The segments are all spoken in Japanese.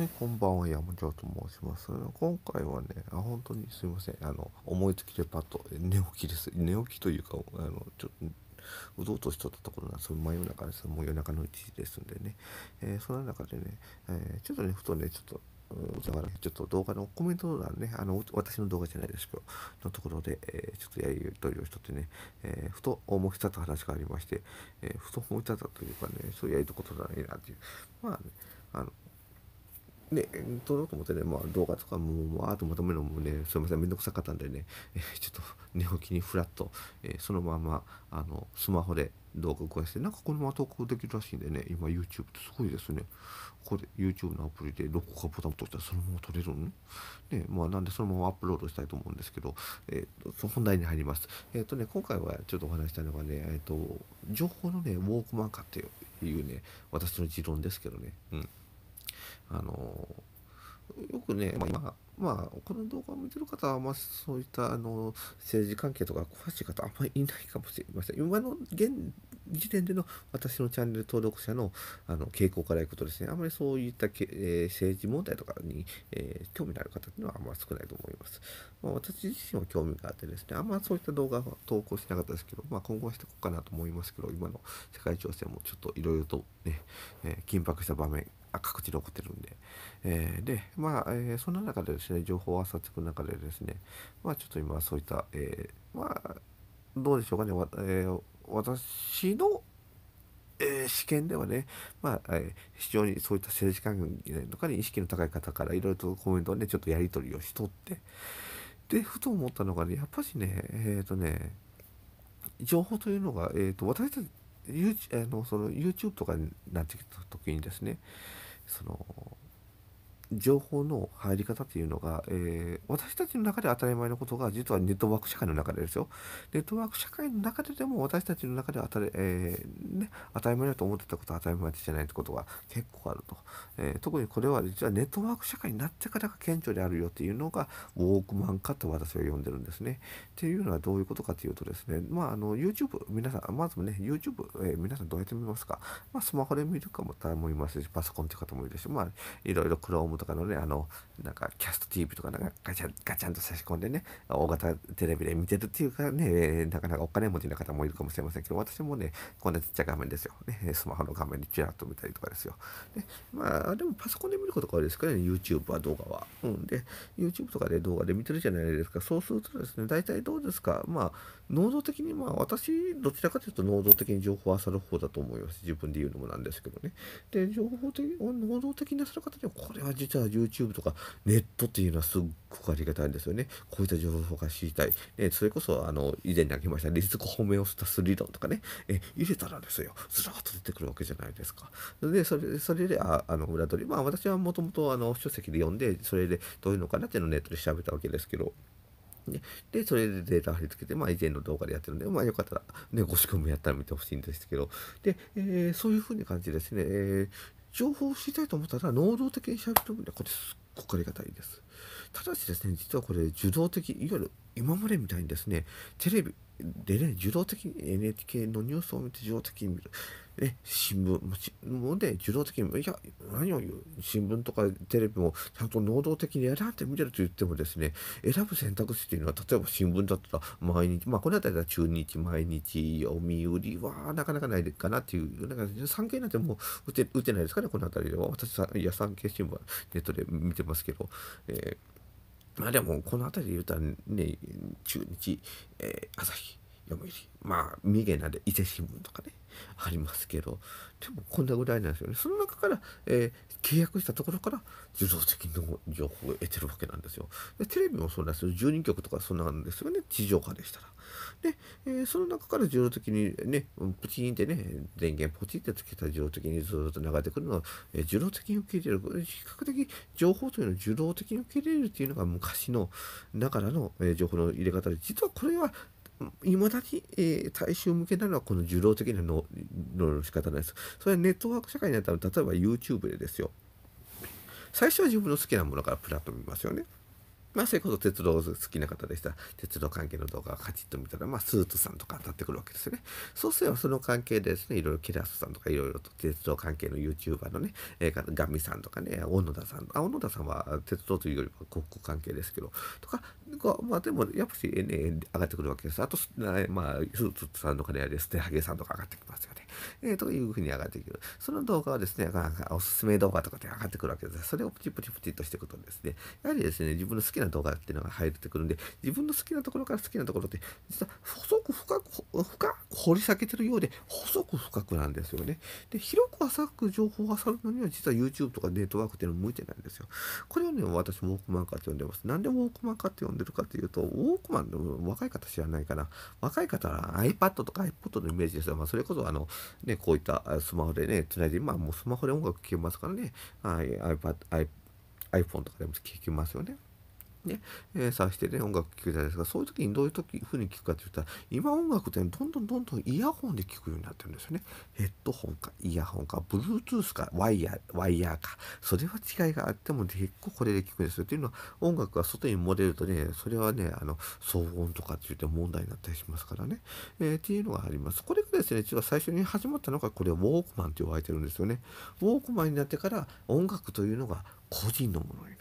はい、こんばんは、山京と申します。今回はね、あ、本当にすいません。あの、思いつきでパッと、寝起きです。寝起きというか、あの、ちょっと、うどうとしとったところなんです真夜中です。もう夜中の1時ですんでね。えー、その中でね、えー、ちょっとね、ふとね、ちょっと、だからちょっと動画のコメント欄ね、あの、私の動画じゃないですけど、のところで、えー、ちょっとやり取りをしとってね、えー、ふと思い立った話がありまして、えー、ふと思い立ったというかね、そうやりたことだねなんていう。まあね、あの、ね、撮ろうと思ってね、まあ、動画とかも、わーっとまとめるのもね、すみません、めんどくさかったんでね、えー、ちょっと寝起きにフラッと、えー、そのまま、あの、スマホで動画を加えて、なんかこのまま投稿できるらしいんでね、今 YouTube ってすごいですね。ここで YouTube のアプリでどこかボタンを押したらそのまま撮れるのね、まあ、なんでそのままアップロードしたいと思うんですけど、えー、と本題に入ります。えっ、ー、とね、今回はちょっとお話したいのがね、えっ、と、情報のね、ウォークマン化っていうね、私の持論ですけどね、うん。あのよくね、まあ、今、まあ、この動画を見てる方は、まあ、そういったあの政治関係とか詳しい方、あんまりいないかもしれません。今の現時点での私のチャンネル登録者のあの傾向からいくとですね、あまりそういったけ、えー、政治問題とかに、えー、興味のある方っていうのはあんまり少ないと思います。まあ、私自身は興味があってですね、あんまりそういった動画は投稿しなかったですけど、まあ、今後はしていこうかなと思いますけど、今の世界情勢もちょっといろいろとね、えー、緊迫した場面各地で起こってるんで、えー、でまあ、えー、そんな中でですね情報を漁っていく中でですねまあちょっと今そういった、えー、まあどうでしょうかね、わえー、私のえー、試験ではね、まあ、えー、非常にそういった政治関係とかに意識の高い方からいろいろとコメントをね、ちょっとやり取りをしとって、で、ふと思ったのがね、やっぱしね、えっ、ー、とね、情報というのが、えっ、と、私たち、YouTube, あのその YouTube とかになってきた時にですねその情報の入り方っていうのが、えー、私たちの中で当たり前のことが実はネットワーク社会の中でですよネットワーク社会の中ででも私たちの中で当たり,、えーね、当たり前だと思ってたことは当たり前じゃないってことが結構あると、えー、特にこれは実はネットワーク社会になってからが顕著であるよっていうのがウォークマン化と私は呼んでるんですねっていうのはどういうことかというとですねまああの YouTube 皆さんまずね YouTube、えー、皆さんどうやって見ますか、まあ、スマホで見るかも思いますしパソコンって方もいるしまあいろいろ Chrome とかのね、あの、なんかキャスト TV とかなんかガチャン、ガチャンと差し込んでね、大型テレビで見てるっていうかね、なかなかお金持ちの方もいるかもしれませんけど、私もね、こんなちっちゃい画面ですよ。ね、スマホの画面にちらっと見たりとかですよ。で、まあ、でもパソコンで見ることが多いですからね、YouTube は動画は。うん。で、YouTube とかで動画で見てるじゃないですか。そうするとですね、大体どうですか、まあ、能動的に、まあ、私、どちらかというと能動的に情報を漁る方だと思います。自分で言うのもなんですけどね。で、情報的、能動的にさる方には、これは実は YouTube とかネットっていうのはすっごくありがたいんですよね。こういった情報が知りたい。ね、それこそ、あの、以前にあげました、リスクホメオスタス理論とかね、え入れたらですよ、ずらっと出てくるわけじゃないですか。で、それで、それで、ああの、裏取り、まあ私はもともとあの書籍で読んで、それでどういうのかなっていうのをネットで調べたわけですけど、ね、で、それでデータ貼り付けて、まあ以前の動画でやってるんで、まあよかったら、ね、ご仕組みやったら見てほしいんですけど、で、えー、そういうふうに感じですね、えー、情報を知りたいと思ったら能動的に調る分はこれすっごくありがたいです。ただしですね、実はこれ受動的、いわゆる今までみたいにですね、テレビでね、受動的に NHK のニュースを見て受動的に見る。ね、新聞もで受動的に、いや、何を言う、新聞とかテレビもちゃんと能動的に選んで見れると言ってもですね、選ぶ選択肢というのは、例えば新聞だったら毎日、まあ、この辺りは中日、毎日、読売はなかなかないかなっていう、なんか産経なんてもう打て打てないですかね、この辺りでは。私、いや、産経新聞、ネットで見てますけど。えーまあでも、この辺りで言うたらね、中日、えー、朝日、でもいいしまあ三重なんで伊勢新聞とかねありますけどでもこんなぐらいなんですよねその中から、えー、契約したところから受動的に情報を得てるわけなんですよでテレビもそうなんですよ12局とかそんなんですよね地上波でしたらで、えー、その中から受動的にねプチンってね電源ポチってつけたら受動的にずっと流れてくるのは、えー、受動的に受け入れる比較的情報というのは受動的に受け入れるっていうのが昔のながらの、えー、情報の入れ方で実はこれはいまだに、えー、大衆向けなのはこの受動的なのの仕方なんです。それはネットワーク社会になったら例えば YouTube でですよ最初は自分の好きなものからプラッと見ますよね。まあ、それこそ鉄道好きな方でしたら、鉄道関係の動画をカチッと見たら、まあ、スーツさんとか当たってくるわけですよね。そうすればその関係でですね、いろいろケラスさんとかいろいろと鉄道関係の YouTuber のね、えー、ガミさんとかね、小野田さん、あ、小野田さんは鉄道というよりは国交関係ですけど、とか、まあでも、やっぱし、ね、上がってくるわけです。あと、まあ、スーツさんとかね、捨てハゲさんとか上がってきますよね。えー、というふうに上がってくる。その動画はですね、なかおすすめ動画とかで上がってくるわけです。それをプチプチプチとしていくとですね、やはりですね、自分の好きな動画っていうのが入ってくるんで、自分の好きなところから好きなところって、実は細く深く、深く掘り下げてるようで、細く深くなんですよね。で、広く浅く情報がさるのには、実は YouTube とかネットワークっていうの向いてないんですよ。これをね、私、ウォークマンかって呼んでます。なんでウォークマンかって呼んでるかっていうと、ウォークマンの若い方知らないかな。若い方は iPad とか iPod のイメージですが、まあ、それこそあの、ね、こういったスマホでね、つないで、今、まあ、もうスマホで音楽聴けますからね、はい、i p iPhone とかでも聴きますよね。ね、えー、さしてね、音楽聴くじゃないですか。そういう時にどういう時風に聴くかって言ったら、今音楽ってどんどんどんどんイヤホンで聴くようになってるんですよね。ヘッドホンか、イヤホンか、Bluetooth か、ワイヤー、ワイヤーか。それは違いがあっても結構これで聴くんですよ。っていうのは、音楽が外に漏れるとね、それはね、あの、騒音とかって言って問題になったりしますからね。えー、っていうのがあります。これがですね、実は最初に始まったのが、これウォークマンって呼ばれてるんですよね。ウォークマンになってから音楽というのが個人のものに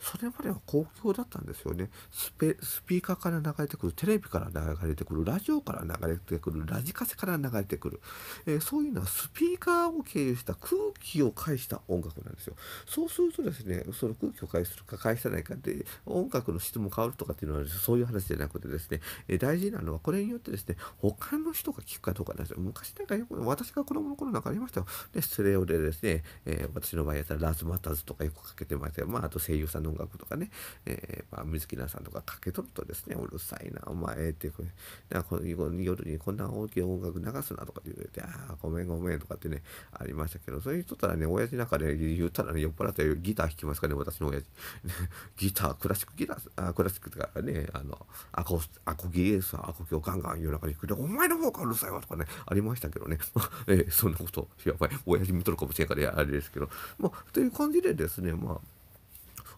それまでは公共だったんですよねスペスピーカーから流れてくるテレビから流れてくるラジオから流れてくるラジカセから流れてくる、えー、そういうのはスピーカーを経由した空気を介した音楽なんですよそうするとですねその空気を介するか介さないかで音楽の質も変わるとかっていうのはそういう話じゃなくてですね、えー、大事なのはこれによってですね他の人が聞くかどうかなんですよ昔なんかよく私が子供の頃なんかありましたよでそれをでですね、えー、私の場合やったらラズマタズとかよくかけてましたよまああと声優さんのの音楽とかね、えー、まあ、水木奈さんとかかけとるとですね、うるさいな、お前ってこれ、なんかこの夜にこんな大きい音楽流すなとかって言われて、ああ、ごめんごめんとかってね、ありましたけど、そういう人たらね、親父なんかね、言ったらね、酔っ払ってギター弾きますかね、私の親父。ギター、クラシックギター、あクラシックとかね、あの、アコ、アコギエース、アコギをガンガン夜中に弾くで、お前の方がうるさいわとかね、ありましたけどね、えー、そんなこと、やばい、親父見とるかもしれんから、ね、あれですけど、まあ、という感じでですね、まあ、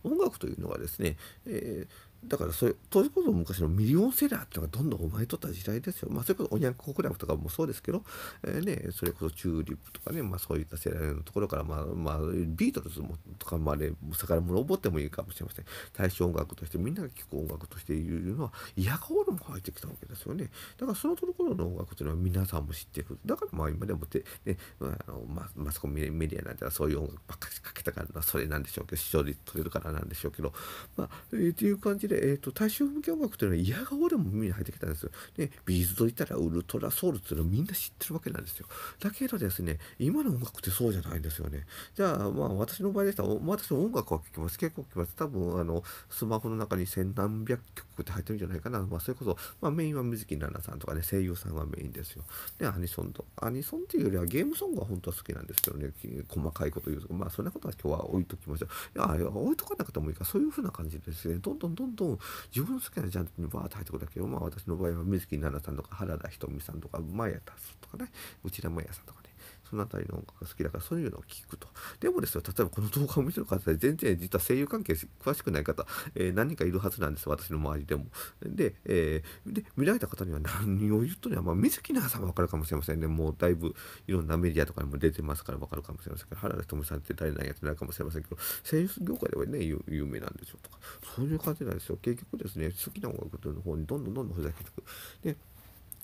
音楽というのはですね、えーだからそれ当時こそ昔のミリオンセラーっていうのがどんどん生まれとった時代ですよ。まあ、それこそおにゃんこクラブとかもそうですけど、えー、ね、それこそチューリップとかね、まあ、そういった世代のところから、まあまあ、ビートルズもとかまで、ね、からぼってもいいかもしれません。大衆音楽としてみんなが聴く音楽としていうのは、イヤホーも入ってきたわけですよね。だからそのところの音楽というのは皆さんも知っていく。だからまあ今でもて、ね、あのまマスコミメディアなんてそういう音楽ばっかりかけたからそれなんでしょうけど、視聴率取れるからなんでしょうけど、まあ、えー、っていう感じでで、えーと、大衆向け音楽というのは嫌がおでも耳に入ってきたんですよ。でビーズといったらウルトラソウルっていうのはみんな知ってるわけなんですよ。だけどですね今の音楽ってそうじゃないんですよね。じゃあまあ私の場合でしたら私の音楽は聴きます結構聴きます多分あのスマホの中に千何百曲って入ってるんじゃないかな、まあ、それこそ、まあ、メインは水木奈々さんとかね声優さんがメインですよ。でアニソンとアニソンっていうよりはゲームソングは本当は好きなんですけどね細かいこと言うとまあそんなことは今日は置いときましょう。いや置いとかなくてもいいかそういうふうな感じでですねどんどんどんどんと自分の好きなジャンルにバーッと入ってくるだけよ。まあ私の場合は水木奈々さんとか原田ひとみさんとか前田さんとかね内田真也さんとかねその辺りの音楽が好きだからそういうのを聞くと。でもですよ、例えばこの動画を見てる方で全然実は声優関係詳しくない方、えー、何人かいるはずなんです、私の周りでも。で、えー、で見られた方には何を言っとね、まあ、水木奈さんはわかるかもしれませんね。もうだいぶいろんなメディアとかにも出てますからわかるかもしれませんけど、原田智さんって誰なんやってなるかもしれませんけど、声優業界ではね、有名なんですよとか、そういう感じなんですよ。結局ですね、好きな音楽というの方にどんどんどんどんふざけてく。で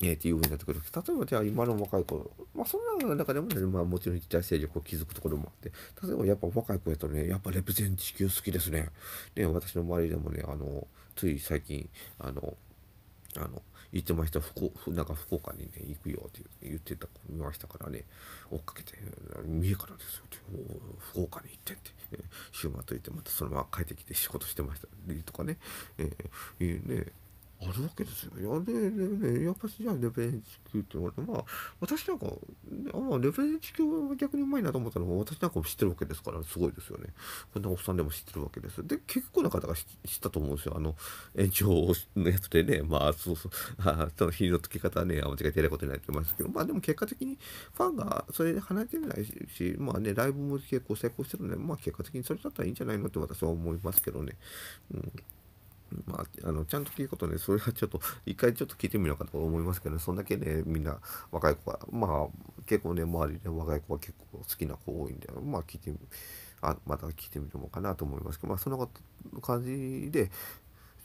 えー、っていう風になってくる例えばじゃあ今の若い子、まあ、そんな中でもね、まあ、もちろん一体勢力を築くところもあって例えばやっぱ若い子やとねやっぱレプゼン地球好きですねね私の周りでもねあのつい最近あのあの言ってました福なんか福岡にね行くよって言ってた子見ましたからね追っかけて「三重からですよ」って「福岡に行って」って。週末行ってまたそのまま帰ってきて仕事してましたりとかね、えー、ねあるわけですよ。いや、で、でね、やっぱしじゃあレベレンチ級って言われて、まあ、私なんか、あまあ、レベレンチ級は逆にうまいなと思ったのも、私なんかも知ってるわけですから、すごいですよね。こんなおっさんでも知ってるわけです。で、結構な方が知ったと思うんですよ。あの、延長のやつでね、まあ、そうそう、あその日の付け方はね、間違えてないことになってますけど、まあでも結果的にファンがそれで離れてないし、まあね、ライブも結構成功してるので、まあ結果的にそれだったらいいんじゃないのって私は思いますけどね。うんまあ、あのちゃんと聞くことね、それはちょっと、一回ちょっと聞いてみようかと思いますけど、ね、そんだけね、みんな若い子が、まあ、結構ね、周りで若い子は結構好きな子多いんで、まあ、聞いてみ、あまた聞いてみるのかなと思いますけど、まあ、そんな感じで、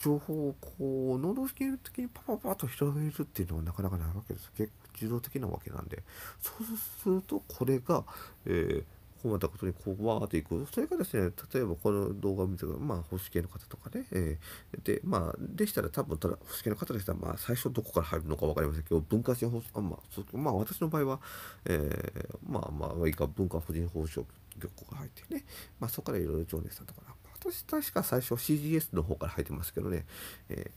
情報をこう、能動的にパパパッと広げるっていうのはなかなかないわけです。結構、自動的なわけなんで、そうすると、これが、えー困ったことにこうわーっていく。それがですね、例えばこの動画を見てまあ、保守系の方とかね、えー、で、まあ、でしたら多分、ただ、保守系の方でしたら、まあ、最初どこから入るのか分かりませんけど、文化人保あ、まあ、まあ、私の場合は、えー、まあまあ、いいか、文化婦人保守局が入ってね、まあ、そこからいろいろ情熱さんとか私、確か最初 CGS の方から入ってますけどね、え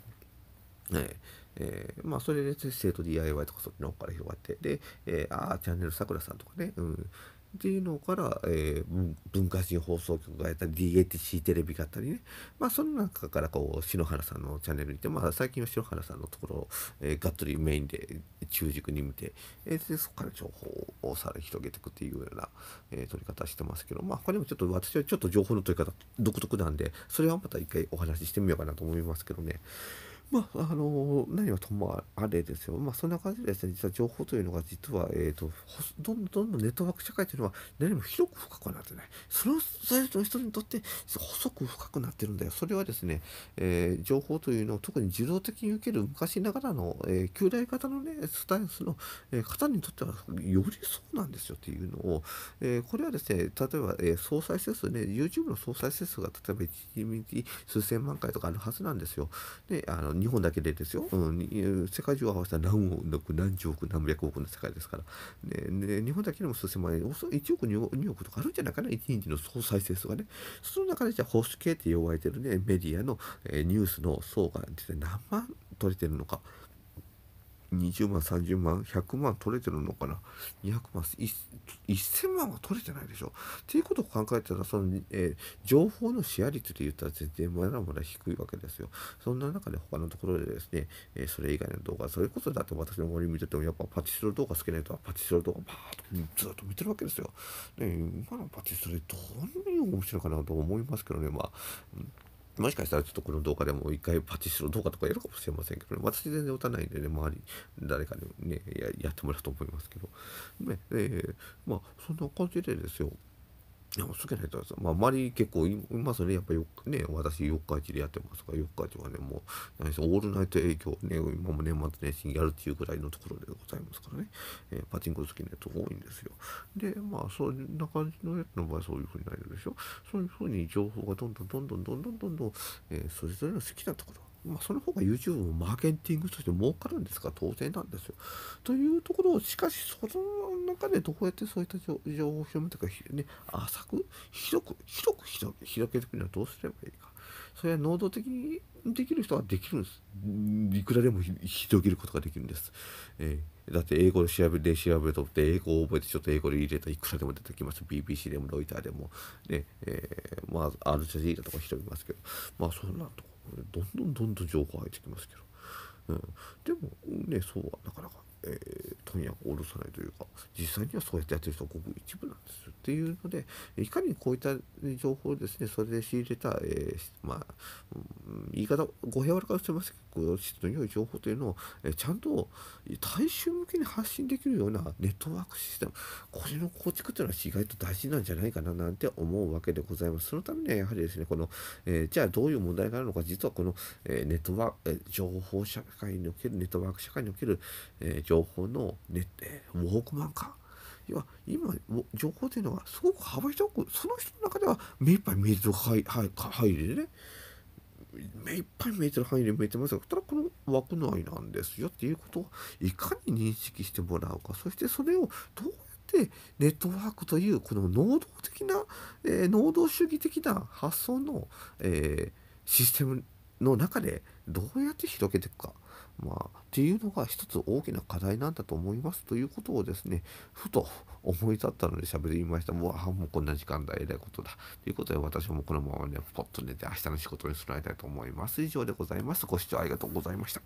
ー、えーえー、まあそれで生徒 DIY とかそっちの方から広がってで、えー、ああチャンネルさくらさんとかね、うん、っていうのから、えー、文化人放送局がやったり DHC テレビがあったりねまあその中からこう篠原さんのチャンネルにいてまあ最近は篠原さんのところを、えー、がっとりメインで中軸に見て、えー、でそこから情報をさらに広げていくっていうような、えー、取り方してますけどまあ他にもちょっと私はちょっと情報の取り方独特なんでそれはまた一回お話ししてみようかなと思いますけどね。まあ、あの何はともあれですよ。まあ、そんな感じでですね、実は情報というのが実は、えっ、ー、と、どんどんどんネットワーク社会というのは何も広く深くなってない。その、それの人にとって細く深くなってるんだよ。それはですね、えー、情報というのを特に自動的に受ける昔ながらの、えー、旧来型のね、スタイスの、えー、方にとってはよりそうなんですよっていうのを、えー、これはですね、例えば、えー、総再生数ね、YouTube の総再生数が例えば1日数千万回とかあるはずなんですよ。で、あの日本だけでですよ、うん、世界中を合わせたら何億何十億何百億の世界ですから、ね、日本だけでも数千万円1億 2, 億とかあるんじゃないかな1日の総再生数がねその中でじゃあ保守系って呼ばれてるねメディアの、えー、ニュースの層が実際何万取れてるのか。20万30万100万取れてるのかな200万1000万は取れてないでしょっていうことを考えたらその、えー、情報のシェア率で言ったら全然まだまだ低いわけですよそんな中で他のところでですね、えー、それ以外の動画それこそだって私の森見ててもやっぱパチスロ動画好きな人はパチスロ動画ばーっとずっと見てるわけですよ、ね、今のパチスロでどんなに面白いかなと思いますけどねまあ、うんもしかしたらちょっとこの動画でも一回パチスロ動画とかやるかもしれませんけど、ね、私全然打たないんでね、周り、誰かにねや、やってもらうと思いますけど、ね、えー、まあ、そんな感じでですよ。いや、好きな人です。まあ、周り結構いますね。やっぱよね、私、四日市でやってますから、四日市はね、もう、何しオールナイト営業ね、今も年末年始やるっていうぐらいのところでございますからね、えー、パチンコ好きなやつ多いんですよ。で、まあ、そんな感じのやつの場合、そういうふうになるでしょ。そういうふうに情報がどんどんどんどんどんどんどんどん、えー、それぞれの好きなところまあ、その方が YouTube もマーケティングとして儲かるんですか当然なんですよ。というところをしかしその中でどうやってそういった情報を広めてか、ね、浅く広く広く広く広げていくにはどうすればいいか。それは能動的にできる人はできるんです。いくらでも広げることができるんです。えー、だって英語で調べて調べとって英語を覚えてちょっと英語で入れたらいくらでも出てきます。BBC でもロイターでも、ねえー、まあアルジャジーラとか広げますけどまあそんなとこ。どんどんどんどん情報入ってきますけど、うん、でもねそうはなかなかえー、富は下ろさないというか実際にはそうやってやってる人はごく一部なんですっていうのでいかにこういった情報をですねそれで仕入れた、えー、まあ、言い方語弊はかもしれませんけど質の良い情報というのを、えー、ちゃんと大衆向けに発信できるようなネットワークシステムこれの構築というのは意外と大事なんじゃないかななんて思うわけでございます。そのためにはやはりですねこの、えー、じゃあどういう問題があるのか実はこの、えネットワーク、え情報社会におけるネットワーク社会における、え情報情報のネ、ね、ウォークマンか要は今情報というのはすごく幅広くその人の中では目いっぱい見えてる範囲範囲でね目いっぱい見えてる範囲で見えてますがただこの枠内なんですよっていうことをいかに認識してもらうかそしてそれをどうやってネットワークというこの能動的な、えー、能動主義的な発想の、えー、システムの中でどうやって広げていくか。まあ、っていうのが一つ大きな課題なんだと思いますということをですね、ふと思い立ったので喋りました。もう、あ、もうこんな時間だ、えらいことだ。ということで、私もこのままね、ポッと寝て明日の仕事に備えたいと思います。以上でございます。ご視聴ありがとうございました。